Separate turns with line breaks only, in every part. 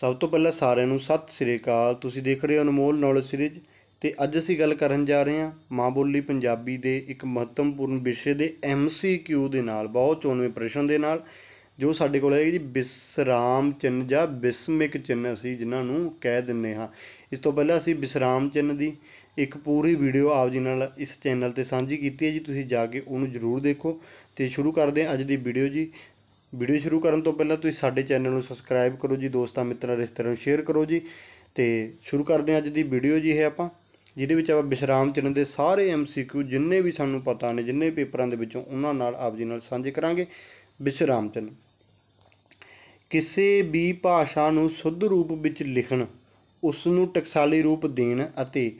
ਸਭ ਤੋਂ ਪਹਿਲਾਂ ਸਾਰਿਆਂ ਨੂੰ ਸਤਿ ਸ੍ਰੀ ਅਕਾਲ ਤੁਸੀਂ ਦੇਖ ਰਹੇ ਹੋ ਅਨਮੋਲ ਨੌਲੇਜ ਸੀਰੀਜ਼ ਤੇ ਅੱਜ ਅਸੀਂ ਗੱਲ ਕਰਨ ਜਾ ਰਹੇ ਹਾਂ ਮਾਂ ਬੋਲੀ ਪੰਜਾਬੀ ਦੇ ਇੱਕ ਮਹੱਤਵਪੂਰਨ ਵਿਸ਼ੇ ਦੇ ਐਮਸੀਕਿਊ ਦੇ ਨਾਲ ਬਹੁਤ ਚੋਣਵੇਂ ਪ੍ਰਸ਼ਨ ਦੇ ਨਾਲ ਜੋ ਸਾਡੇ ਕੋਲ ਹੈ ਜੀ ਬਿਸਰਾਮ ਚਿੰਨ ਜਾਂ ਬਿਸਮਿਕ ਚਿੰਨ ਅਸੀਂ ਜਿਨ੍ਹਾਂ ਨੂੰ ਕਹਿ ਦਿੰਨੇ ਹਾਂ ਇਸ ਤੋਂ ਪਹਿਲਾਂ ਅਸੀਂ ਬਿਸਰਾਮ ਚਿੰਨ ਦੀ ਇੱਕ ਪੂਰੀ ਵੀਡੀਓ ਆਪ ਜੀ ਨਾਲ ਇਸ ਚੈਨਲ ਤੇ ਸਾਂਝੀ ਕੀਤੀ ਹੈ ਜੀ ਤੁਸੀਂ ਜਾ ਕੇ ਉਹਨੂੰ ਜਰੂਰ ਦੇਖੋ ਤੇ ਸ਼ੁਰੂ ਕਰਦੇ ਹਾਂ ਅੱਜ ਦੀ ਵੀਡੀਓ ਜੀ ਵੀਡੀਓ ਸ਼ੁਰੂ ਕਰਨ ਤੋਂ ਪਹਿਲਾਂ ਤੁਸੀਂ ਸਾਡੇ ਚੈਨਲ ਨੂੰ ਸਬਸਕ੍ਰਾਈਬ ਕਰੋ ਜੀ ਦੋਸਤਾਂ ਮਿੱਤਰਾਂ ਰਿਸ਼ਤੇਦਾਰਾਂ ਨੂੰ ਸ਼ੇਅਰ ਕਰੋ ਜੀ ਤੇ ਸ਼ੁਰੂ ਕਰਦੇ ਹਾਂ ਅੱਜ ਦੀ ਵੀਡੀਓ ਜੀ ਹੈ ਆਪਾਂ ਜਿਹਦੇ ਵਿੱਚ ਆਪਾਂ ਵਿਸ਼ਰਾਮ ਚਰਨ ਦੇ ਸਾਰੇ ਐਮਸੀਕਿਊ ਜਿੰਨੇ ਵੀ ਸਾਨੂੰ ਪਤਾ ਨੇ ਜਿੰਨੇ ਪੇਪਰਾਂ ਦੇ ਵਿੱਚੋਂ ਉਹਨਾਂ ਨਾਲ ਆਪ ਜੀ ਨਾਲ ਸਾਂਝੇ ਕਰਾਂਗੇ ਵਿਸ਼ਰਾਮ ਚਰਨ ਕਿਸੇ ਵੀ ਭਾਸ਼ਾ ਨੂੰ ਸ਼ੁੱਧ ਰੂਪ ਵਿੱਚ ਲਿਖਣ ਉਸ ਨੂੰ ਟਕਸਾਲੀ ਰੂਪ ਦੇਣ ਅਤੇ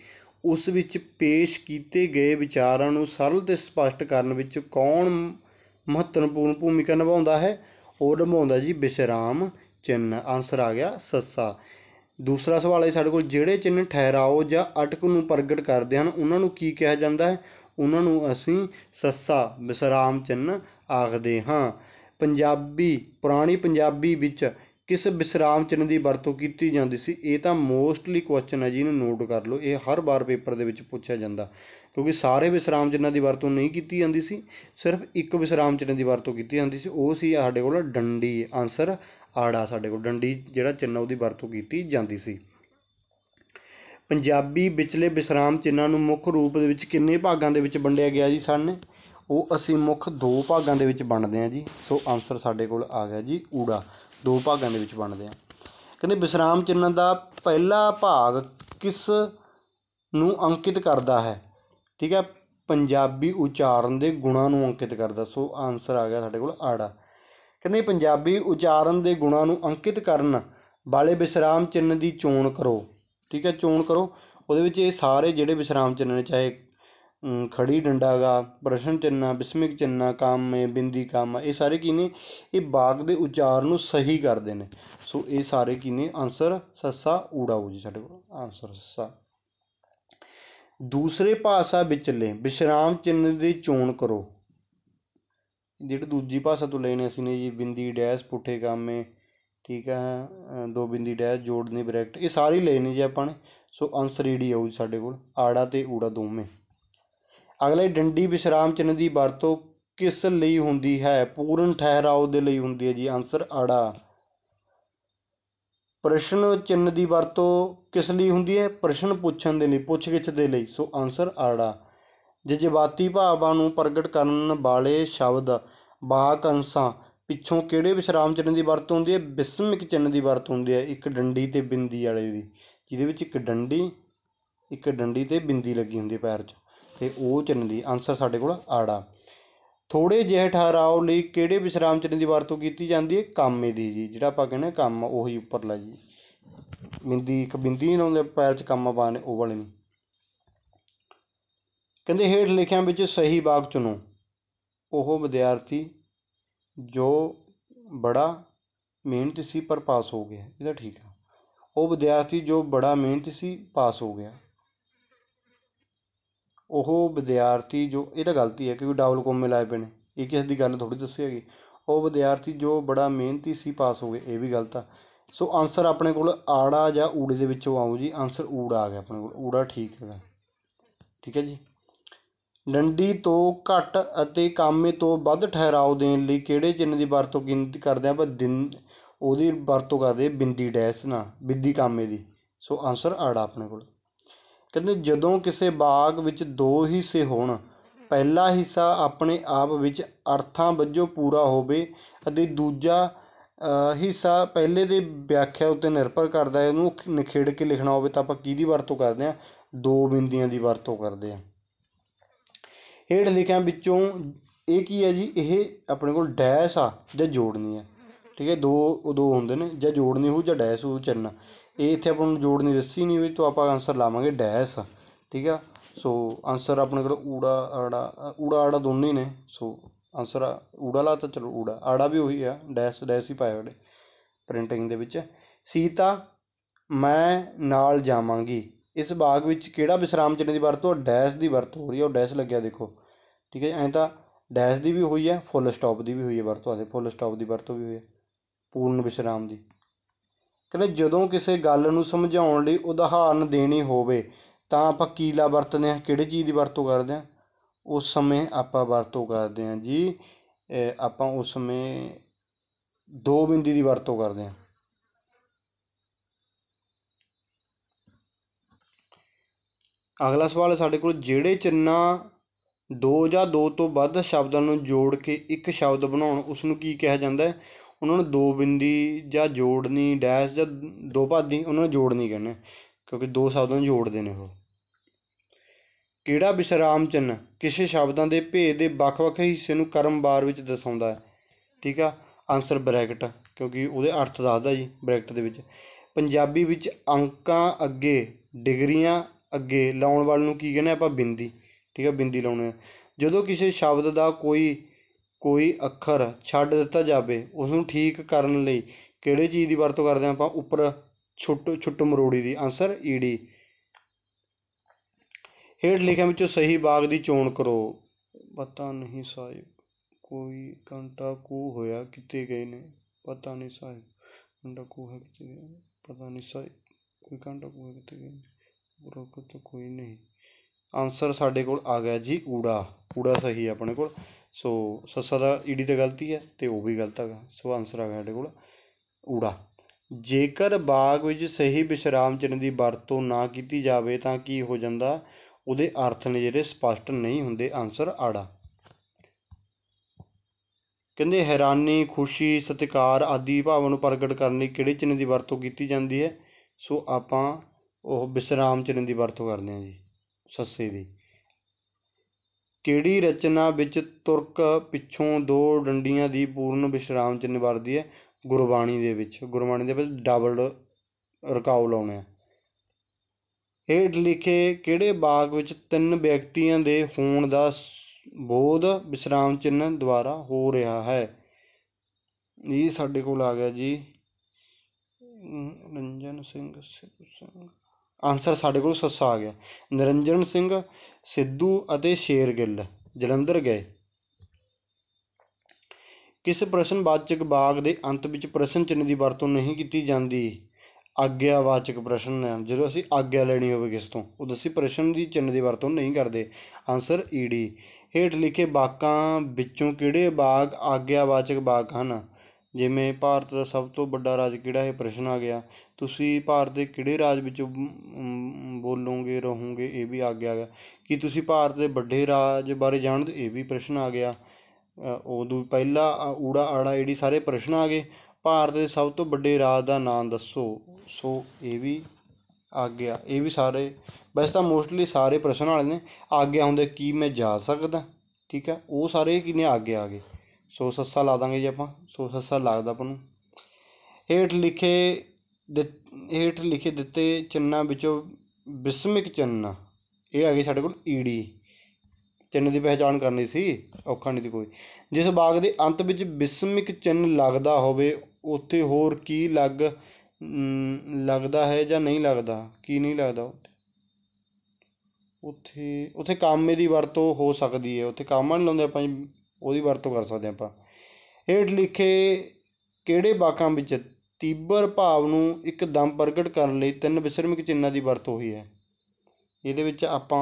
ਉਸ ਵਿੱਚ ਪੇਸ਼ ਕੀਤੇ ਗਏ ਵਿਚਾਰਾਂ ਨੂੰ ਸਰਲ ਤੇ ਸਪਸ਼ਟ ਕਰਨ ਵਿੱਚ ਕੌਣ ਮਹੱਤਵਪੂਰਨ ਭੂਮਿਕਾ ਨਿਭਾਉਂਦਾ ਹੈ ਉਹ ਨਿਭਾਉਂਦਾ ਜੀ ਵਿਸ਼ਰਾਮ ਚਿੰਨ ਆਨਸਰ ਆ ਗਿਆ ਸੱਸਾ ਦੂਸਰਾ ਸਵਾਲ ਹੈ ਸਾਡੇ ਕੋਲ ਜਿਹੜੇ ਚਿੰਨ ਠਹਿਰਾਓ ਜਾਂ ਅਟਕ ਨੂੰ ਪ੍ਰਗਟ ਕਰਦੇ ਹਨ ਉਹਨਾਂ ਨੂੰ ਕੀ ਕਿਹਾ ਜਾਂਦਾ ਹੈ ਉਹਨਾਂ ਨੂੰ ਅਸੀਂ ਸੱਸਾ ਵਿਸਰਾਮ ਚਿੰਨ ਆਖਦੇ ਹਾਂ ਪੰਜਾਬੀ ਪੁਰਾਣੀ ਪੰਜਾਬੀ ਵਿੱਚ ਕਿਸ ਵਿਸਰਾਮ ਚਿੰਨ ਦੀ ਵਰਤੋਂ ਕੀਤੀ ਜਾਂਦੀ ਸੀ ਇਹ ਤਾਂ ਮੋਸਟਲੀ ਕੁਐਸਚਨ ਹੈ ਜੀ ਇਹਨੂੰ ਨੋਟ ਕਰ ਲਓ ਇਹ ਹਰ ਵਾਰ ਪੇਪਰ ਦੇ ਵਿੱਚ ਪੁੱਛਿਆ ਜਾਂਦਾ ਕਿਉਂਕਿ ਸਾਰੇ ਵਿਸਰਾਮ ਚਿੰਨ੍ਹਾਂ ਦੀ ਵਰਤੋਂ ਨਹੀਂ ਕੀਤੀ ਜਾਂਦੀ ਸੀ ਸਿਰਫ ਇੱਕ ਵਿਸਰਾਮ ਚਿੰਨ੍ਹ ਦੀ ਵਰਤੋਂ ਕੀਤੀ ਜਾਂਦੀ ਸੀ ਉਹ ਸੀ ਸਾਡੇ ਕੋਲ ਡੰਡੀ ਆਨਸਰ ਆੜਾ ਸਾਡੇ ਕੋਲ ਡੰਡੀ ਜਿਹੜਾ ਚਿੰਨ੍ਹ ਉਹਦੀ ਵਰਤੋਂ ਕੀਤੀ ਜਾਂਦੀ ਸੀ ਪੰਜਾਬੀ ਵਿਚਲੇ ਵਿਸਰਾਮ ਚਿੰਨ੍ਹਾਂ ਨੂੰ ਮੁੱਖ ਰੂਪ ਦੇ ਵਿੱਚ ਕਿੰਨੇ ਭਾਗਾਂ ਦੇ ਵਿੱਚ ਵੰਡਿਆ ਗਿਆ ਜੀ ਸਾਨੇ ਉਹ ਅਸੀਂ ਮੁੱਖ ਦੋ ਭਾਗਾਂ ਦੇ ਵਿੱਚ ਵੰਡਦੇ ਹਾਂ ਜੀ ਸੋ ਆਨਸਰ ਸਾਡੇ ਕੋਲ ਆ ਗਿਆ ਜੀ ਊੜਾ ਦੋ ਭਾਗਾਂ ਦੇ ਵਿੱਚ ਵੰਡਦੇ ਹਾਂ ਕਹਿੰਦੇ ਵਿਸਰਾਮ ਚਿੰਨ੍ਹ ਦਾ ਪਹਿਲਾ ਭਾਗ ਕਿਸ ਨੂੰ ਅੰਕਿਤ ਕਰਦਾ ਹੈ ਠੀਕ ਹੈ ਪੰਜਾਬੀ ਉਚਾਰਨ ਦੇ ਗੁਣਾਂ ਨੂੰ ਅੰਕਿਤ ਕਰਦਾ ਸੋ ਆਨਸਰ ਆ ਗਿਆ ਸਾਡੇ ਕੋਲ ਆੜਾ ਕਹਿੰਦੇ ਪੰਜਾਬੀ ਉਚਾਰਨ ਦੇ ਗੁਣਾਂ ਨੂੰ ਅੰਕਿਤ ਕਰਨ ਵਾਲੇ ਵਿਸਰਾਮ ਚਿੰਨ ਦੀ ਚੋਣ ਕਰੋ ਠੀਕ ਹੈ ਚੋਣ ਕਰੋ ਉਹਦੇ ਵਿੱਚ ਇਹ ਸਾਰੇ ਜਿਹੜੇ ਵਿਸਰਾਮ ਚਿੰਨ ਨੇ ਚਾਹੇ ਖੜੀ ਡੰਡਾਗਾ ਪ੍ਰਸ਼ਨ ਚਿੰਨਾ ਬਿਸਮਿਕ ਚਿੰਨਾ ਕਾਮ ਬਿੰਦੀ ਕਾਮ ਇਹ ਸਾਰੇ ਕੀ ਨੇ ਇਹ ਬਾਗ ਦੇ ਉਚਾਰ ਨੂੰ ਸਹੀ ਕਰਦੇ ਨੇ ਸੋ ਇਹ ਸਾਰੇ ਕੀ ਨੇ ਆਨਸਰ ਸੱਸਾ ਊੜਾ ਹੋ ਜੀ ਸਾਡੇ ਕੋਲ ਆਨਸਰ ਸੱਸਾ ਦੂਸਰੇ ਭਾਸ਼ਾ ਲੈ ਵਿਸ਼ਰਾਮ ਚਿੰਨ੍ਹ ਦੀ ਚੋਣ ਕਰੋ ਜਿਹੜੀ ਦੂਜੀ ਭਾਸ਼ਾ ਤੋਂ ਲੈਣੇ ਅਸੀਂ ਨੇ ਜੀ ਬਿੰਦੀ ਡੈਸ਼ ਪੁੱਠੇ ਕਾਮੇ ਠੀਕ ਹੈ ਦੋ ਬਿੰਦੀ ਡੈਸ਼ ਜੋੜਨੇ ਬ੍ਰੈਕਟ ਇਹ ਸਾਰੇ ਲੈਣੇ ਜੀ ਆਪਾਂ ਨੇ ਸੋ ਆਨਸਰ ਡੀ ਆਉ ਸਾਡੇ ਕੋਲ ਆੜਾ ਤੇ ਊੜਾ ਦੋਵੇਂ ਅਗਲੇ ਡੰਡੀ ਵਿਸ਼ਰਾਮ ਚਿੰਨ੍ਹ ਦੀ ਵਰਤੋਂ ਕਿਸ ਲਈ ਹੁੰਦੀ ਹੈ ਪੂਰਨ ਠਹਿਰਾਓ ਦੇ ਲਈ ਹੁੰਦੀ ਹੈ ਜੀ ਆਨਸਰ ਆੜਾ ਪ੍ਰਸ਼ਨ ਚਿੰਨ੍ਹ ਦੀ ਵਰਤੋਂ ਕਿਸ ਲਈ ਹੁੰਦੀ ਹੈ ਪ੍ਰਸ਼ਨ ਪੁੱਛਣ ਦੇ ਲਈ ਪੁੱਛ ਗਿੱਛ ਦੇ ਲਈ ਸੋ ਆਨਸਰ ਆੜਾ ਜਜ਼ਬਾਤੀ ਭਾਵਾਂ ਨੂੰ ਪ੍ਰਗਟ ਕਰਨ ਵਾਲੇ ਸ਼ਬਦ ਬਾਕ ਅੰਸ਼ਾਂ ਪਿੱਛੋਂ ਕਿਹੜੇ ਵਿਸ਼ਰਾਮ ਚਿੰਨ੍ਹ ਦੀ ਵਰਤੋਂ ਹੁੰਦੀ ਹੈ ਵਿਸਮਿਕ ਚਿੰਨ੍ਹ ਦੀ ਵਰਤੋਂ ਹੁੰਦੀ ਹੈ ਇੱਕ ਡੰਡੀ ਤੇ ਬਿੰਦੀ ਵਾਲੇ ਦੀ ਜਿਹਦੇ ਵਿੱਚ ਇੱਕ ਡੰਡੀ ਇੱਕ ਡੰਡੀ ਤੇ ਬਿੰਦੀ ਲੱਗੀ ਹੁੰਦੀ ਹੈ ਪੈਰ 'ਚ ਤੇ ਉਹ ਚਿੰਨ੍ਹ ਦੀ ਆਨਸਰ ਸਾਡੇ ਕੋਲ ਆੜਾ ਥੋੜੇ ਜਿਹੇ ਠਹਿਰਾਓ ਲਈ ਕਿਹੜੇ ਵਿਸ਼ਰਾਮ ਚਿੰਨ੍ਹ ਦੀ ਵਰਤੋਂ ਕੀਤੀ ਜਾਂਦੀ ਹੈ ਕੰਮੇ ਦੀ ਜੀ ਜਿਹੜਾ ਆਪਾਂ ਕਹਿੰਦੇ ਕੰਮ ਉਹੀ ਉੱਪਰ ਲਾ ਜੀ ਬਿੰਦੀ ਇੱਕ ਬਿੰਦੀ ਨਾ ਲਾਉਂਦੇ ਪੈਰ 'ਚ ਕੰਮ ਪਾਣੇ ਉਹ ਵਾਲੇ ਨੂੰ ਕਹਿੰਦੇ ਹੇਠ ਲਿਖਿਆਂ ਵਿੱਚ ਸਹੀ ਬਾਗ ਚੁਣੋ ਉਹ ਵਿਦਿਆਰਥੀ ਜੋ ਬੜਾ ਮਿਹਨਤ ਸੀ ਪਰ ਪਾਸ ਹੋ ਗਿਆ ਇਹਦਾ ਠੀਕ ਆ ਉਹ ਵਿਦਿਆਰਥੀ ਜੋ ਬੜਾ ਮਿਹਨਤ ਸੀ ਪਾਸ ਹੋ ਗਿਆ ਉਹ ਵਿਦਿਆਰਥੀ ਜੋ ਇਹ ਤਾਂ ਗਲਤੀ ਹੈ ਕਿਉਂਕਿ ਡਬਲ ਕੋਮੇ ਲਾਏ ਪਏ ਨੇ ਇਹ ਕਿਸ ਦੀ ਗੱਲ ਥੋੜੀ ਦੱਸੀ ਹੈਗੀ ਉਹ ਵਿਦਿਆਰਥੀ ਜੋ ਬੜਾ ਮਿਹਨਤੀ ਸੀ ਪਾਸ ਹੋ ਗਏ ਇਹ ਵੀ ਗਲਤ ਆ ਸੋ ਆਨਸਰ ਆਪਣੇ ਕੋਲ ਆੜਾ ਜਾਂ ਊੜੇ ਦੇ ਵਿੱਚੋਂ ਆਉਂ ਜੀ ਆਨਸਰ ਊੜਾ ਆ ਗਿਆ ਆਪਣੇ ਕੋਲ ਊੜਾ ਠੀਕ ਹੈਗਾ ਠੀਕ ਹੈ ਜੀ ਡੰਡੀ ਤੋਂ ਘੱਟ ਅਤੇ ਕਾਮੇ ਤੋਂ ਵੱਧ ਠਹਿਰਾਓ ਦੇਣ ਲਈ ਕਿਹੜੇ ਚਿੰਨ੍ਹ ਦੀ ਵਰਤੋਂ ਕਰਦੇ ਆਪਾਂ ਦਿਨ ਉਹਦੀ ਵਰਤੋਂ ਕਰਦੇ ਬਿੰਦੀ ਡੈਸ ਨਾਲ ਬਿੱਦੀ ਕਾਮੇ ਦੀ ਸੋ ਆਨਸਰ ਆੜਾ ਆਪਣੇ ਕੋਲ ਕਹਿੰਦੇ ਜਦੋਂ ਕਿਸੇ ਬਾਗ ਵਿੱਚ ਦੋ ਹਿੱਸੇ ਹੋਣ ਪਹਿਲਾ ਹਿੱਸਾ ਆਪਣੇ ਆਪ ਵਿੱਚ ਅਰਥਾਂ ਵੱਜੋਂ ਪੂਰਾ ਹੋਵੇ ਅਤੇ ਦੂਜਾ ਹਿੱਸਾ ਪਹਿਲੇ ਦੇ ਵਿਆਖਿਆ ਉੱਤੇ ਨਿਰਭਰ ਕਰਦਾ ਹੈ ਉਹਨੂੰ ਨਿਖੇੜ ਕੇ ਲਿਖਣਾ ਹੋਵੇ ਤਾਂ ਆਪਾਂ ਕਿਹਦੀ ਵਰਤੋਂ ਕਰਦੇ ਹਾਂ ਦੋ ਬਿੰਦੀਆਂ ਦੀ ਵਰਤੋਂ ਕਰਦੇ ਹਾਂ ਹੇਠ ਲਿਖਿਆ ਵਿੱਚੋਂ ਇਹ ਕੀ ਹੈ ਜੀ ਇਹ ਆਪਣੇ ਕੋਲ ਡੈਸ਼ ਆ ਜਾਂ ਜੋੜਨੀ ਹੈ ਠੀਕ ਹੈ ਦੋ ਉਹ ਦੋ ਹੁੰਦੇ ਨੇ ਜਾਂ ਜੋੜਨੀ ਹੋਊ ਜਾਂ ਡੈਸ਼ ਹੋਊ ਚੰਨ ਇਹ ਇੱਥੇ ਆਪਾਂ ਨੂੰ ਨਹੀਂ ਦੱਸੀ ਨਹੀਂ ਵੀ ਤੋਂ ਆਪਾਂ ਆਨਸਰ ਲਾਵਾਂਗੇ ਡੈਸ ਠੀਕ ਆ ਸੋ ਆਨਸਰ ਆਪਣੇ ਕੋਲ ਊੜਾ ਆੜਾ ਊੜਾ ਆੜਾ ਦੋਨੇ ਨੇ ਸੋ ਆਨਸਰ ਊੜਾ ਲਾ ਤਾਂ ਚਲੋ ਊੜਾ ਆੜਾ ਵੀ ਉਹੀ ਆ ਡੈਸ ਡੈਸ ਹੀ ਪਾਇਆ ਉਹਨੇ ਪ੍ਰਿੰਟਿੰਗ ਦੇ ਵਿੱਚ ਸੀਤਾ ਮੈਂ ਨਾਲ ਜਾਵਾਂਗੀ ਇਸ ਬਾਗ ਵਿੱਚ ਕਿਹੜਾ ਵਿਸਰਾਮ ਚਿੰਨ੍ਹ ਦੀ ਵਰਤੋਂ ਡੈਸ਼ ਦੀ ਵਰਤੋਂ ਹੋ ਰਹੀ ਹੈ ਉਹ ਡੈਸ਼ ਲੱਗਿਆ ਦੇਖੋ ਠੀਕ ਹੈ ਐਂ ਤਾਂ ਡੈਸ਼ ਦੀ ਵੀ ਹੋਈ ਹੈ ਫੁੱਲ ਸਟਾਪ ਦੀ ਵੀ ਹੋਈ ਹੈ ਵਰਤੋਂ ਆਦੇ ਫੁੱਲ ਸਟਾਪ ਦੀ ਵਰਤੋਂ ਵੀ ਹੋਈ ਹੈ ਪੂਰਨ ਵਿਸਰਾਮ ਦੀ ਕਹਿੰਦੇ ਜਦੋਂ ਕਿਸੇ ਗੱਲ ਨੂੰ ਸਮਝਾਉਣ ਲਈ ਉਦਾਹਰਨ ਦੇਣੀ ਹੋਵੇ ਤਾਂ ਆਪਾਂ ਕੀ ਲਾ ਵਰਤਦੇ ਹਾਂ ਕਿਹੜੀ ਚੀਜ਼ ਦੀ ਵਰਤੋਂ ਕਰਦੇ ਹਾਂ ਉਸ ਸਮੇਂ ਆਪਾਂ ਵਰਤੋਂ ਕਰਦੇ ਹਾਂ ਜੀ ਆਪਾਂ ਉਸ ਸਮੇਂ ਦੋ ਬਿੰਦੀ ਦੀ ਵਰਤੋਂ ਕਰਦੇ ਹਾਂ ਅਗਲਾ ਸਵਾਲ ਸਾਡੇ ਕੋਲ ਜਿਹੜੇ ਚਿੰਨਾ ਦੋ ਜਾਂ ਦੋ ਤੋਂ ਵੱਧ ਸ਼ਬਦਾਂ ਨੂੰ ਜੋੜ ਕੇ ਇੱਕ ਸ਼ਬਦ ਬਣਾਉਣ ਉਸ ਨੂੰ ਕੀ ਕਿਹਾ ਜਾਂਦਾ ਹੈ ਉਹਨਾਂ ਨੂੰ ਦੋ ਬਿੰਦੀ ਜਾਂ ਜੋੜਨੀ ਡੈਸ਼ ਜਾਂ ਦੋ ਭਾਦੀ ਉਹਨਾਂ ਨੂੰ ਜੋੜਨੀ ਕਹਿੰਦੇ ਕਿਉਂਕਿ ਦੋ ਸ਼ਬਦਾਂ ਨੂੰ ਜੋੜਦੇ ਨੇ ਉਹ ਕਿਹੜਾ ਵਿਸਰਾਮ ਚਿੰਨ ਕਿਸੇ ਸ਼ਬਦਾਂ ਦੇ ਭੇਦ ਦੇ ਵੱਖ-ਵੱਖ ਹਿੱਸੇ ਨੂੰ ਕਰਮ ਵਿੱਚ ਦਰਸਾਉਂਦਾ ਹੈ ਠੀਕ ਆ ਆਨਸਰ ਬ੍ਰੈਕਟ ਕਿਉਂਕਿ ਉਹਦੇ ਅਰਥ ਦੱਸਦਾ ਜੀ ਬ੍ਰੈਕਟ ਦੇ ਵਿੱਚ ਪੰਜਾਬੀ ਵਿੱਚ ਅੰਕਾਂ ਅੱਗੇ ਡਿਗਰੀਆਂ ਅੱਗੇ ਲਾਉਣ ਵਾਲ ਨੂੰ ਕੀ ਕਹਿੰਦੇ ਆਪਾਂ ਬਿੰਦੀ ਠੀਕ ਆ ਬਿੰਦੀ ਲਾਉਣੇ ਜਦੋਂ ਕਿਸੇ ਸ਼ਬਦ ਦਾ ਕੋਈ ਕੋਈ ਅੱਖਰ ਛੱਡ ਦਿੱਤਾ ਜਾਵੇ ਉਸ ਨੂੰ ਠੀਕ ਕਰਨ ਲਈ ਕਿਹੜੇ ਚੀਜ਼ ਦੀ ਵਰਤੋਂ ਕਰਦੇ ਆਪਾਂ ਉੱਪਰ ਛੁੱਟ ਛੁੱਟ ਮਰੋੜੀ ਦੀ ਆਨਸਰ ਈਡੀ ਹੇਡ ਲਿਖਿਆ ਵਿੱਚੋਂ ਸਹੀ ਬਾਗ ਦੀ ਚੋਣ ਕਰੋ ਪਤਾ ਨਹੀਂ ਸਾਹਿਬ ਕੋਈ ਕੰਟਾ ਕੋ ਹੋਇਆ ਕਿਤੇ ਗਏ ਨੇ ਪਤਾ ਨਹੀਂ ਸਾਹਿਬ ਕੰਟਾ ਕੋ ਹੈ ਕਿਤੇ ਗਏ ਨੇ ਪਤਾ ਨਹੀਂ ਸਾਹਿਬ ਕੋਈ ਕੰਟਾ ਕੋ ਹੈ ਕਿਤੇ ਗਏ ਨੇ ਤਾਂ ਕੋਈ ਨਹੀਂ ਆਨਸਰ ਸਾਡੇ ਕੋਲ ਆ ਗਿਆ ਜੀ ਊੜਾ ਊੜਾ ਸਹੀ ਆਪਣੇ ਕੋਲ ਸੋ ਸੱਸਾ ਦਾ ਈਡੀ ਤੇ ਗਲਤੀ ਹੈ ਤੇ ਉਹ ਵੀ ਗਲਤ ਹੈਗਾ ਸੋ ਆਨਸਰ ਆ ਗਿਆ ਸਾਡੇ ਕੋਲ ਊੜਾ ਜੇਕਰ ਬਾਗ ਵਿੱਚ ਸਹੀ ਵਿਸ਼ਰਾਮ ਚਿੰਨ ਦੀ ਵਰਤੋਂ ਨਾ ਕੀਤੀ ਜਾਵੇ ਤਾਂ ਕੀ ਹੋ ਜਾਂਦਾ ਉਹਦੇ ਅਰਥ ਨੇ ਜਿਹੜੇ ਸਪਸ਼ਟ ਨਹੀਂ ਹੁੰਦੇ ਆਨਸਰ ਆੜਾ ਕਹਿੰਦੇ ਹੈਰਾਨੀ ਖੁਸ਼ੀ ਸਤਿਕਾਰ ਆਦੀ ਭਾਵਾਂ ਨੂੰ ਪ੍ਰਗਟ ਕਰਨ ਲਈ ਕਿਹੜੇ ਚਿੰਨ ਦੀ ਵਰਤੋਂ ਕੀਤੀ ਜਾਂਦੀ ਹੈ ਸੋ ਆਪਾਂ ਉਹ ਵਿਸ਼ਰਾਮ ਚਿੰਨ ਦੀ ਵਰਤੋਂ ਕਰਦੇ ਹਾਂ ਜੀ ਸੱਸੇ ਦੀ ਕਿਹੜੀ ਰਚਨਾ ਵਿੱਚ ਤੁਰਕ ਪਿੱਛੋਂ ਦੋ ਡੰਡੀਆਂ ਦੀ ਪੂਰਨ ਵਿਸ਼ਰਾਮ ਚਿੰਨ੍ਹ ਵਰਦੀ ਹੈ ਗੁਰਬਾਣੀ ਦੇ ਵਿੱਚ ਗੁਰਬਾਣੀ ਦੇ ਵਿੱਚ ਡਬਲ ਰਕਾਉ ਲਾਉਣਾ ਹੈ ਹੇਠ ਲਿਖੇ ਕਿਹੜੇ ਬਾਗ ਵਿੱਚ ਤਿੰਨ ਵਿਅਕਤੀਆਂ ਦੇ ਹੋਣ ਦਾ ਬੋਧ ਵਿਸ਼ਰਾਮ ਚਿੰਨ੍ਹ ਦੁਆਰਾ ਹੋ ਰਿਹਾ ਹੈ ਇਹ ਸਾਡੇ ਕੋਲ ਆ ਗਿਆ ਜੀ ਨਿਰੰਜਨ ਸਿੰਘ ਸਿੰਘ ਆਨਸਰ ਸਾਡੇ ਕੋਲ ਸੱਸਾ ਆ ਗਿਆ ਨਿਰੰਜਨ ਸਿੰਘ ਸਿੱਧੂ ਅਤੇ ਸ਼ੇਰਗਿੱਲ ਜਲੰਧਰ ਗਏ ਕਿਸ ਪ੍ਰਸ਼ਨ ਬਾਚਕ ਬਾਗ ਦੇ ਅੰਤ ਵਿੱਚ ਪ੍ਰਸ਼ਨ ਚਿੰਨ੍ਹ ਦੀ ਵਰਤੋਂ ਨਹੀਂ ਕੀਤੀ ਜਾਂਦੀ ਆਗਿਆਵਾਚਕ ਪ੍ਰਸ਼ਨ ਹੈ ਜਦੋਂ ਅਸੀਂ ਆਗਿਆ ਲੈਣੀ ਹੋਵੇ ਕਿਸ ਤੋਂ ਉਹ ਦੱਸੀ ਪ੍ਰਸ਼ਨ ਦੀ ਚਿੰਨ੍ਹ ਦੀ ਵਰਤੋਂ ਨਹੀਂ ਕਰਦੇ ਆਨਸਰ ਈਡੀ ਹੇਠ ਲਿਖੇ ਬਾਗਾਂ ਵਿੱਚੋਂ ਕਿਹੜੇ ਆਗਿਆ ਆਗਿਆਵਾਚਕ ਬਾਗ ਹਨ ਜਿਵੇਂ ਭਾਰਤ ਦਾ ਸਭ ਤੋਂ ਵੱਡਾ ਰਾਜ ਕਿਹੜਾ ਹੈ ਪ੍ਰਸ਼ਨ ਆ ਗਿਆ ਤੁਸੀਂ ਭਾਰਤ ਦੇ ਕਿਹੜੇ ਰਾਜ ਵਿੱਚ ਬੋਲੋਗੇ ਰਹੋਗੇ ਇਹ ਵੀ ਆ ਗਿਆ ਕਿ ਤੁਸੀਂ ਭਾਰਤ ਦੇ ਵੱਡੇ ਰਾਜ ਬਾਰੇ ਜਾਣਦੇ ਇਹ ਵੀ ਪ੍ਰਸ਼ਨ ਆ ਗਿਆ ਉਦੋਂ ਪਹਿਲਾ ਊੜਾ ਆੜਾ ਏੜੀ ਸਾਰੇ ਪ੍ਰਸ਼ਨ ਆ ਗਏ ਭਾਰਤ ਦੇ ਸਭ ਤੋਂ ਵੱਡੇ ਰਾਜ ਦਾ ਨਾਮ ਦੱਸੋ ਸੋ ਇਹ ਵੀ ਆ ਗਿਆ ਇਹ ਵੀ ਸਾਰੇ ਵੈਸੇ ਤਾਂ ਮੋਸਟਲੀ ਸਾਰੇ ਪ੍ਰਸ਼ਨ ਵਾਲੇ ਨੇ ਆ ਗਿਆ ਹੁੰਦੇ ਕੀ ਮੈਂ ਜਾ ਸਕਦਾ ਠੀਕ ਹੈ ਉਹ ਸਾਰੇ ਕਿਨੇ ਆ ਗਿਆ ਆ ਗਏ ਸੋ ਸੱਸਾ ਲਾ ਦਾਂਗੇ ਜੀ ਆਪਾਂ ਸੋ ਸੱਸਾ ਲੱਗਦਾ ਆਪਾਂ ਨੂੰ ਹੇਠ ਲਿਖੇ ਹੇਠ ਲਿਖੇ ਦਿੱਤੇ ਚਿੰਨਾਂ ਵਿੱਚੋਂ ਵਿਸਮਿਕ ਚਿੰਨ ਇਹ ਆ ਗਈ ਸਾਡੇ ਕੋਲ ਈਡੀ ਚਿੰਨ ਦੀ ਪਹਿਚਾਣ ਕਰਨੀ ਸੀ ਔਖਾ ਨਹੀਂ ਦੀ ਕੋਈ ਜਿਸ ਬਾਗ ਦੇ ਅੰਤ ਵਿੱਚ ਵਿਸਮਿਕ ਚਿੰਨ ਲੱਗਦਾ ਹੋਵੇ ਉੱਥੇ ਹੋਰ ਕੀ ਲੱਗ ਲੱਗਦਾ ਹੈ ਜਾਂ ਨਹੀਂ ਲੱਗਦਾ ਕੀ ਨਹੀਂ ਲੱਗਦਾ ਉੱਥੇ ਉੱਥੇ ਕਾਮੇ ਦੀ ਵਰਤੋਂ ਹੋ ਸਕਦੀ ਹੈ ਉੱਥੇ ਕਾਮਾ ਨਹੀਂ ਲਾਉਂਦੇ ਆਪਾਂ ਉਹਦੀ ਵਰਤੋਂ ਕਰ ਸਕਦੇ ਆਪਾਂ ਹੇਠ ਲਿਖੇ ਕਿਹੜੇ ਵਾਕਾਂ ਵਿੱਚ ਤੀਬਰ ਭਾਵ ਨੂੰ ਇੱਕਦਮ ਪ੍ਰਗਟ ਕਰਨ ਲਈ ਤਿੰਨ ਵਿਸਰਮਿਕ ਚਿੰਨ੍ਹਾਂ ਦੀ ਵਰਤੋਂ ਹੋਈ ਹੈ ਇਹਦੇ ਵਿੱਚ ਆਪਾਂ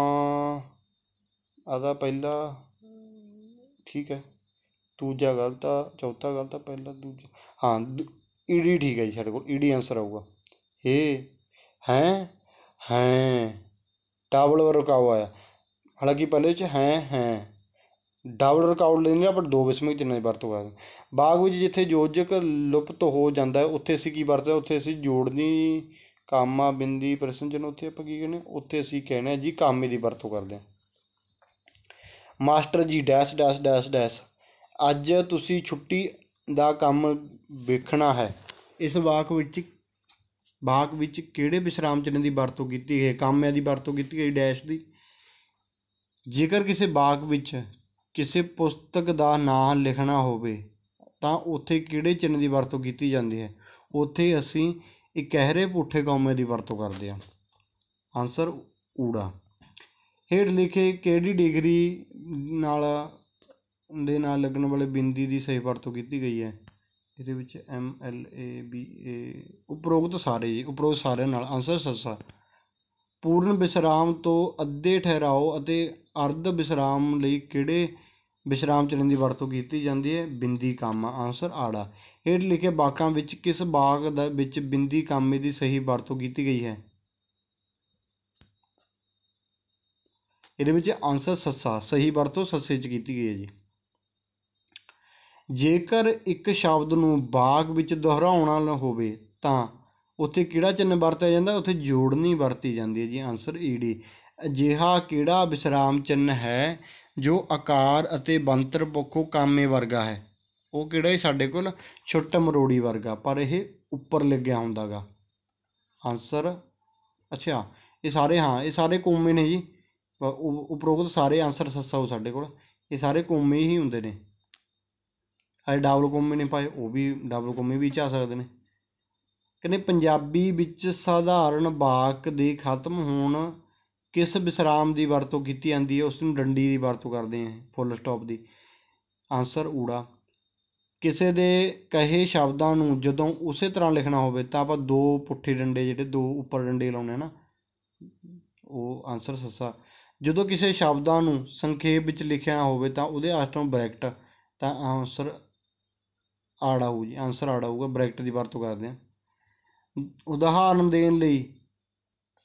ਆਦਾ ਪਹਿਲਾ ਠੀਕ ਹੈ ਦੂਜਾ ਗਲਤ ਆ ਚੌਥਾ ਗਲਤ ਆ ਪਹਿਲਾ ਦੂਜਾ ਹਾਂ ਈਡੀ ਠੀਕ ਹੈ ਜੀ ਸਾਡੇ ਕੋਲ ਈਡੀ ਆਨਸਰ ਆਊਗਾ ਏ ਹੈ ਹੈ ਟਾਬਲ ਵਰਕ ਆਇਆ ਹਾਲਾਂਕਿ ਪਹਿਲੇ ਵਿੱਚ ਹੈ ਹੈ ਡਬਲ ਰਿਕਾਰਡ ਲੈਂਦੇ ਪਰ ਦੋ ਵਿਸਮਿਕ ਚਿੰਨ੍ਹਾਂ ਦੀ ਵਰਤੋਂ ਕਰਦੇ ਬਾਗ ਵਿੱਚ ਜਿੱਥੇ ਯੋਜਕ ਲੁਪਤ ਹੋ ਜਾਂਦਾ ਉੱਥੇ ਅਸੀਂ ਕੀ ਵਰਤਦੇ ਉੱਥੇ ਅਸੀਂ ਜੋੜਨੀ ਕਾਮਾ ਬਿੰਦੀ ਪ੍ਰਸ਼ਨ ਚਿੰਨ੍ਹ ਉੱਥੇ ਆਪਾਂ ਕੀ ਕਹਿੰਦੇ ਉੱਥੇ ਅਸੀਂ ਕਹਿੰਦੇ ਜੀ ਕਾਮੇ ਦੀ ਵਰਤੋਂ ਕਰਦੇ ਹਾਂ ਮਾਸਟਰ ਜੀ ਡੈਸ਼ ਡੈਸ਼ ਡੈਸ਼ ਡੈਸ਼ ਅੱਜ ਤੁਸੀਂ ਛੁੱਟੀ ਦਾ ਕੰਮ ਵੇਖਣਾ ਹੈ ਇਸ ਵਾਕ ਵਿੱਚ ਬਾਗ ਵਿੱਚ ਕਿਹੜੇ ਵਿਸ਼ਰਾਮ ਚਿੰਨ੍ਹ ਦੀ ਵਰਤੋਂ ਕੀਤੀ ਹੈ ਕਾਮਿਆਂ ਦੀ ਵਰਤੋਂ ਕੀਤੀ ਹੈ ਡੈਸ਼ ਦੀ ਜੇਕਰ ਕਿਸੇ ਬਾਗ ਵਿੱਚ ਕਿਸੇ ਪੁਸਤਕ ਦਾ ਨਾਮ ਲਿਖਣਾ ਹੋਵੇ ਤਾਂ ਉੱਥੇ ਕਿਹੜੇ ਚਿੰਨ੍ਹ ਦੀ ਵਰਤੋਂ ਕੀਤੀ ਜਾਂਦੀ ਹੈ ਉੱਥੇ ਅਸੀਂ ਇਕਹਿਰੇ ਪੁੱਠੇ ਕੌਮੇ ਦੀ ਵਰਤੋਂ ਕਰਦੇ ਹਾਂ ਆਨਸਰ ਊੜਾ ਹੇਠ ਲਿਖੇ ਕਿਹੜੀ ਡਿਗਰੀ ਨਾਲ ਦੇ ਨਾਲ ਲੱਗਣ ਵਾਲੇ ਬਿੰਦੀ ਦੀ ਸਹੀ ਵਰਤੋਂ ਕੀਤੀ ਗਈ ਹੈ ਇਹਦੇ ਵਿੱਚ M L A B A ਉਪਰੋਕਤ ਸਾਰੇ ਜੀ ਉਪਰੋਕਤ ਸਾਰਿਆਂ ਨਾਲ ਆਨਸਰ ਸਸਾ ਪੂਰਨ ਵਿਸਰਾਮ ਤੋਂ ਅੱਧੇ ਠਹਿਰਾਓ ਅਤੇ ਅਰਧ ਵਿਸਰਾਮ ਲਈ ਕਿਹੜੇ ਵਿਸਰਾਮ ਚਿੰਨ੍ਹ ਦੀ ਵਰਤੋਂ ਕੀਤੀ ਜਾਂਦੀ ਹੈ ਬਿੰਦੀ ਕਾਮਾ ਆਨਸਰ ਆੜਾ ਇਹ ਲਿਖੇ ਬਾਕਾਂ ਵਿੱਚ ਕਿਸ ਬਾਗ ਦਾ ਵਿੱਚ ਬਿੰਦੀ ਕਾਮੇ ਦੀ ਸਹੀ ਵਰਤੋਂ ਕੀਤੀ ਗਈ ਹੈ ਇਹਦੇ ਵਿੱਚ ਆਨਸਰ ਸੱਸਾ ਸਹੀ ਵਰਤੋਂ ਸੱਸੇ ਚ ਕੀਤੀ ਗਈ ਹੈ ਜੀ ਜੇਕਰ ਇੱਕ ਸ਼ਬਦ ਨੂੰ ਬਾਗ ਵਿੱਚ ਦੁਹਰਾਉਣਾ ਹੋਵੇ ਤਾਂ ਉੱਥੇ ਕਿਹੜਾ ਚਿੰਨ ਵਰਤਿਆ ਜਾਂਦਾ ਉੱਥੇ ਜੋੜਨੀ ਵਰਤੀ ਜਾਂਦੀ ਹੈ ਜੀ ਆਨਸਰ ਈਡੀ ਅਜਿਹਾ ਕਿਹੜਾ ਵਿਸਰਾਮ ਚਿੰਨ ਹੈ ਜੋ ਆਕਾਰ ਅਤੇ ਬੰਤਰ ਪੱਖੋਂ ਕਾਮੇ ਵਰਗਾ ਹੈ ਉਹ ਕਿਹੜਾ ਹੈ ਸਾਡੇ ਕੋਲ ਛੁੱਟ ਮਰੋੜੀ ਵਰਗਾ ਪਰ ਇਹ ਉੱਪਰ ਲੱਗਿਆ ਹੁੰਦਾਗਾ ਆਨਸਰ ਅੱਛਾ ਇਹ ਸਾਰੇ ਹਾਂ ਇਹ ਸਾਰੇ ਕੋਮੇ ਨੇ ਜੀ ਉਪਰੋਕਤ ਸਾਰੇ ਆਨਸਰ ਸੱਸਾ ਹੋ ਸਾਡੇ ਕੋਲ ਇਹ ਸਾਰੇ ਕੋਮੇ ਹੀ ਹੁੰਦੇ ਨੇ ਹਾਈ ਡਬਲ ਕੋਮੇ ਨੇ ਪਾਏ ਉਹ ਵੀ ਡਬਲ ਕੋਮੇ ਵੀ ਚਾ ਸਕਦੇ ਨੇ ਕਹਿੰਦੇ ਪੰਜਾਬੀ ਵਿੱਚ ਸਾਧਾਰਨ ਬਾਕ ਦੇ ਖਤਮ ਹੋਣ ਕਿਸ ਵਿਸਰਾਮ ਦੀ ਵਰਤੋਂ ਕੀਤੀ ਜਾਂਦੀ ਹੈ ਉਸ ਨੂੰ ਡੰਡੀ ਦੀ ਵਰਤੋਂ ਕਰਦੇ ਹਾਂ ਫੁੱਲ ਸਟਾਪ ਦੀ ਆਨਸਰ ਊੜਾ ਕਿਸੇ ਦੇ ਕਹੇ ਸ਼ਬਦਾਂ ਨੂੰ ਜਦੋਂ ਉਸੇ ਤਰ੍ਹਾਂ ਲਿਖਣਾ ਹੋਵੇ ਤਾਂ ਆਪਾਂ ਦੋ ਪੁੱਠੇ ਡੰਡੇ ਜਿਹੜੇ ਦੋ ਉੱਪਰ ਡੰਡੇ ਲਾਉਣੇ ਨਾ ਉਹ ਆਨਸਰ ਸੱਸਾ ਜਦੋਂ ਕਿਸੇ ਸ਼ਬਦਾਂ ਨੂੰ ਸੰਖੇਪ ਵਿੱਚ ਲਿਖਿਆ ਹੋਵੇ ਤਾਂ ਉਹਦੇ ਆਸਟੋਂ ਬ੍ਰੈਕਟ ਤਾਂ ਆਨਸਰ ਆੜਾ ਹੋਊ ਜੀ ਆਨਸਰ ਆੜਾ ਹੋਊਗਾ ਬ੍ਰੈਕਟ ਦੀ ਵਰਤੋਂ ਕਰਦੇ ਆ ਉਦਾਹਰਣ ਦੇਣ ਲਈ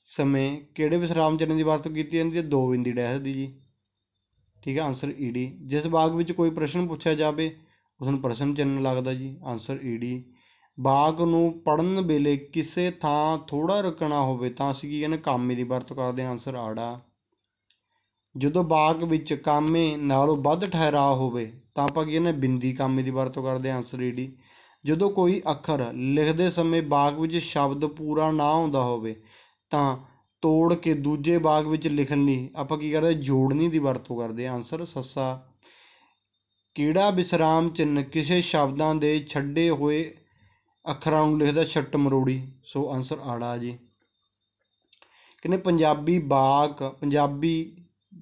ਸਮੇਂ ਕਿਹੜੇ ਵਿਸਰਾਮ ਚਿੰਨ੍ਹ ਦੀ ਵਰਤੋਂ ਕੀਤੀ ਜਾਂਦੀ ਹੈ ਦੋ ਬਿੰਦੀ ਡੈਸ਼ ਦੀ ਜੀ ਠੀਕ ਹੈ ਆਨਸਰ ਈਡੀ e ਜਿਸ ਬਾਗ ਵਿੱਚ ਕੋਈ ਪ੍ਰਸ਼ਨ ਪੁੱਛਿਆ ਜਾਵੇ ਉਸ ਨੂੰ ਪ੍ਰਸ਼ਨ ਚਿੰਨ੍ਹ ਲੱਗਦਾ ਜੀ ਆਨਸਰ ਈਡੀ e ਬਾਗ ਨੂੰ ਪੜਨ ਵੇਲੇ ਕਿਸੇ ਥਾਂ ਥੋੜਾ ਰੁਕਣਾ ਹੋਵੇ ਤਾਂ ਅਸੀਂ ਕੀ ਕਹਿੰਦੇ ਕਾਮੇ ਦੀ ਵਰਤੋਂ ਕਰਦੇ ਹਾਂ ਆਨਸਰ ਆੜਾ ਜਦੋਂ ਬਾਗ ਵਿੱਚ ਕਾਮੇ ਨਾਲੋਂ ਵੱਧ ਠਹਿਰਾ ਹੋਵੇ ਤਾਂ ਆਪਾਂ ਕੀ ਕਹਿੰਦੇ ਬਿੰਦੀ ਕਾਮੇ ਦੀ ਵਰਤੋਂ ਕਰਦੇ ਹਾਂ ਆਨਸਰ ਈਡੀ e ਜਦੋਂ ਕੋਈ ਅੱਖਰ ਲਿਖਦੇ ਸਮੇਂ ਬਾਗ ਵਿੱਚ ਸ਼ਬਦ ਪੂਰਾ ਨਾ ਆਉਂਦਾ ਹੋਵੇ ਤਾਂ ਤੋੜ ਕੇ ਦੂਜੇ ਬਾਗ ਵਿੱਚ ਲਿਖਣ ਲਈ ਆਪਾਂ ਕੀ ਕਰਦੇ ਜੋੜਨੀ ਦੀ ਵਰਤੋਂ ਕਰਦੇ ਆਨਸਰ ਸੱਸਾ ਕਿਹੜਾ ਵਿਸਰਾਮ ਚਿੰਨ ਕਿਸੇ ਸ਼ਬਦਾਂ ਦੇ ਛੱਡੇ ਹੋਏ ਅੱਖਰਾਂ ਨੂੰ ਲਿਖਦਾ ਛੱਟ ਮਰੋੜੀ ਸੋ ਆਨਸਰ ਆੜਾ ਜੀ ਕਿਨੇ ਪੰਜਾਬੀ ਬਾਗ ਪੰਜਾਬੀ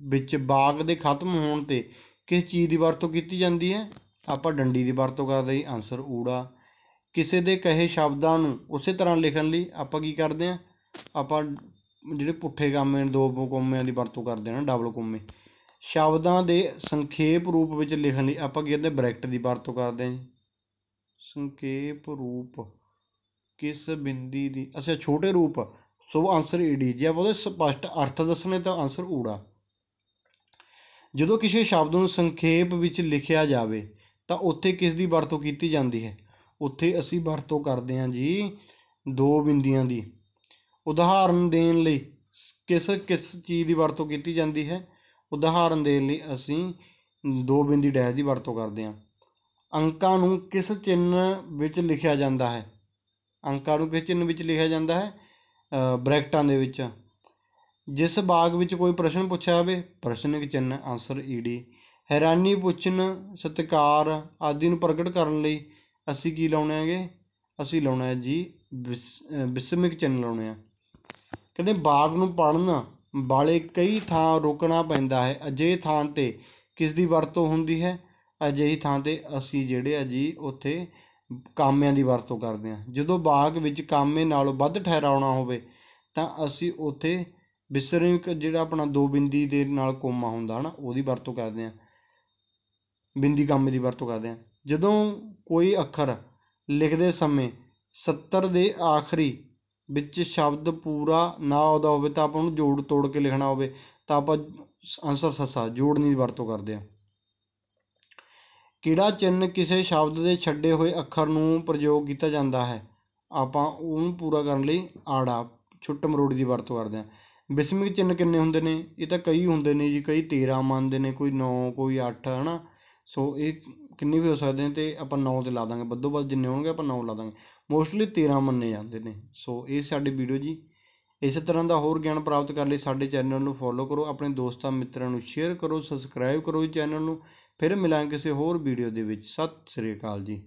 ਵਿੱਚ ਬਾਗ ਦੇ ਖਤਮ ਹੋਣ ਤੇ ਕਿਸ ਚੀਜ਼ ਦੀ ਵਰਤੋਂ ਕੀਤੀ ਜਾਂਦੀ ਹੈ ਆਪਾਂ ਡੰਡੀ ਦੀ ਵਰਤੋਂ ਕਰਦੇ ਹਾਂ ਆਨਸਰ ਊੜਾ ਕਿਸੇ ਦੇ ਕਹੇ ਸ਼ਬਦਾਂ ਨੂੰ ਉਸੇ ਤਰ੍ਹਾਂ ਲਿਖਣ ਲਈ ਆਪਾਂ ਕੀ ਕਰਦੇ ਆ ਆਪਾਂ ਜਿਹੜੇ ਪੁੱਠੇ ਕਾਮੇ ਦੋ ਕੋਮਿਆਂ ਦੀ ਵਰਤੋਂ ਕਰਦੇ ਹਾਂ ਡਬਲ ਕੋਮੇ ਸ਼ਬਦਾਂ ਦੇ ਸੰਖੇਪ ਰੂਪ ਵਿੱਚ ਲਿਖਣ ਲਈ ਆਪਾਂ ਕੀ ਕਰਦੇ ਬ੍ਰੈਕਟ ਦੀ ਵਰਤੋਂ ਕਰਦੇ ਆ ਸੰਖੇਪ ਰੂਪ ਕਿਸ ਬਿੰਦੀ ਦੀ ਅੱਛਾ ਛੋਟੇ ਰੂਪ ਸੋ ਆਨਸਰ ਈਡੀ ਜੇ ਆਪਾਂ ਉਹਦੇ ਸਪਸ਼ਟ ਅਰਥ ਦੱਸਣੇ ਤਾਂ ਆਨਸਰ ਊੜਾ ਜਦੋਂ ਕਿਸੇ ਸ਼ਬਦ ਨੂੰ ਸੰਖੇਪ ਵਿੱਚ ਲਿਖਿਆ ਜਾਵੇ ਤਾਂ ਉੱਥੇ ਕਿਸ ਦੀ ਵਰਤੋਂ ਕੀਤੀ ਜਾਂਦੀ ਹੈ ਉੱਥੇ ਅਸੀਂ ਵਰਤੋਂ ਕਰਦੇ ਹਾਂ ਜੀ ਦੋ ਬਿੰਦੀਆਂ ਦੀ ਉਦਾਹਰਨ ਦੇਣ ਲਈ ਕਿਸ ਕਿਸ ਚੀਜ਼ ਦੀ ਵਰਤੋਂ ਕੀਤੀ ਜਾਂਦੀ ਹੈ ਉਦਾਹਰਨ ਦੇਣ ਲਈ ਅਸੀਂ ਦੋ ਬਿੰਦੀ ਡੈਸ਼ ਦੀ ਵਰਤੋਂ ਕਰਦੇ ਹਾਂ ਅੰਕਾਂ ਨੂੰ ਕਿਸ ਚਿੰਨ੍ਹ ਵਿੱਚ ਲਿਖਿਆ ਜਾਂਦਾ ਹੈ ਅੰਕਾਂ ਨੂੰ ਕਿਸ ਚਿੰਨ੍ਹ ਵਿੱਚ ਲਿਖਿਆ ਜਾਂਦਾ ਹੈ ਬ੍ਰੈਕਟਾਂ ਦੇ ਵਿੱਚ ਜਿਸ ਬਾਗ ਵਿੱਚ ਕੋਈ ਪ੍ਰਸ਼ਨ ਪੁੱਛਿਆ ਹੋਵੇ ਪ੍ਰਸ਼ਨਿਕ ਚਿੰਨ ਆਨਸਰ ਈਡੀ ਹੈਰਾਨੀ ਪੁੱਛਣ ਸਤਿਕਾਰ ਆਦਿ ਨੂੰ ਪ੍ਰਗਟ ਕਰਨ ਲਈ ਅਸੀਂ ਕੀ ਲਾਉਣੇ ਆਗੇ ਅਸੀਂ ਲਾਉਣਾ ਹੈ ਜੀ ਬਿਸਮਿਕ ਵਿਸਮਿਕ ਲਾਉਣੇ ਆ ਕਹਿੰਦੇ ਬਾਗ ਨੂੰ ਪੜਨ ਵਾਲੇ ਕਈ ਥਾਂ ਰੋਕਣਾ ਪੈਂਦਾ ਹੈ ਅਜੇ ਥਾਂ ਤੇ ਕਿਸ ਦੀ ਵਰਤੋਂ ਹੁੰਦੀ ਹੈ ਅਜੇ ਹੀ ਥਾਂ ਤੇ ਅਸੀਂ ਜਿਹੜੇ ਆ ਜੀ ਉੱਥੇ ਕਾਮਿਆਂ ਦੀ ਵਰਤੋਂ ਕਰਦੇ ਆ ਜਦੋਂ ਬਾਗ ਵਿੱਚ ਕਾਮੇ ਨਾਲੋਂ ਵੱਧ ਠਹਿਰਾਉਣਾ ਹੋਵੇ ਤਾਂ ਅਸੀਂ ਉੱਥੇ ਬਿਸਰਿਕ ਜਿਹੜਾ ਆਪਣਾ ਦੋ ਬਿੰਦੀ ਦੇ ਨਾਲ ਕੋਮਾ ਹੁੰਦਾ ਹਨਾ ਉਹਦੀ ਵਰਤੋਂ ਕਰਦੇ ਆ ਬਿੰਦੀ ਕਾਮੇ ਦੀ ਵਰਤੋਂ ਕਰਦੇ ਆ ਜਦੋਂ ਕੋਈ ਅੱਖਰ ਲਿਖਦੇ ਸਮੇਂ 70 ਦੇ ਆਖਰੀ ਵਿੱਚ ਸ਼ਬਦ ਪੂਰਾ ਨਾ ਆਉਦਾ ਹੋਵੇ ਤਾਂ ਆਪਾਂ ਉਹਨੂੰ ਜੋੜ ਤੋੜ ਕੇ ਲਿਖਣਾ ਹੋਵੇ ਤਾਂ ਆਪਾਂ ਆਨਸਰ ਸਸਾ ਜੋੜਨੀ ਦੀ ਵਰਤੋਂ ਕਰਦੇ ਆ ਕਿਹੜਾ ਚਿੰਨ ਕਿਸੇ ਸ਼ਬਦ ਦੇ ਛੱਡੇ ਹੋਏ ਅੱਖਰ ਨੂੰ ਪ੍ਰਯੋਗ ਕੀਤਾ ਜਾਂਦਾ ਹੈ ਆਪਾਂ ਉਹਨੂੰ ਪੂਰਾ ਕਰਨ ਲਈ ਆੜਾ ਛੁੱਟ ਮਰੋੜੀ ਦੀ ਵਰਤੋਂ ਕਰਦੇ ਆ ਬਿਸਮਿਕ ਚਿੰਨ ਕਿੰਨੇ ਹੁੰਦੇ ਨੇ ਇਹ ਤਾਂ ਕਈ ਹੁੰਦੇ ਨੇ ਜੀ ਕਈ 13 ਮੰਨਦੇ ਨੇ ਕੋਈ 9 ਕੋਈ 8 ਹਨਾ ਸੋ ਇਹ ਕਿੰਨੇ ਵੀ ਹੋ ਸਕਦੇ ਨੇ ਤੇ ਆਪਾਂ 9 ਤੇ ਲਾ ਦਾਂਗੇ ਵੱਧੋ ਵੱਧ ਜਿੰਨੇ ਹੋਣਗੇ ਆਪਾਂ 9 ਲਾ ਦਾਂਗੇ ਮੋਸਟਲੀ 13 ਮੰਨੇ ਜਾਂਦੇ ਨੇ ਸੋ ਇਹ ਸਾਡੀ ਵੀਡੀਓ ਜੀ ਇਸੇ ਤਰ੍ਹਾਂ ਦਾ ਹੋਰ ਗਿਆਨ ਪ੍ਰਾਪਤ ਕਰਨ ਲਈ ਸਾਡੇ ਚੈਨਲ ਨੂੰ ਫੋਲੋ ਕਰੋ ਆਪਣੇ ਦੋਸਤਾਂ ਮਿੱਤਰਾਂ ਨੂੰ ਸ਼ੇਅਰ ਕਰੋ ਸਬਸਕ੍ਰਾਈਬ ਕਰੋ ਚੈਨਲ ਨੂੰ ਫਿਰ ਮਿਲਾਂਗੇ ਕਿਸੇ ਹੋਰ ਵੀਡੀਓ ਦੇ ਵਿੱਚ ਸਤਿ ਸ੍ਰੀ ਅਕਾਲ ਜੀ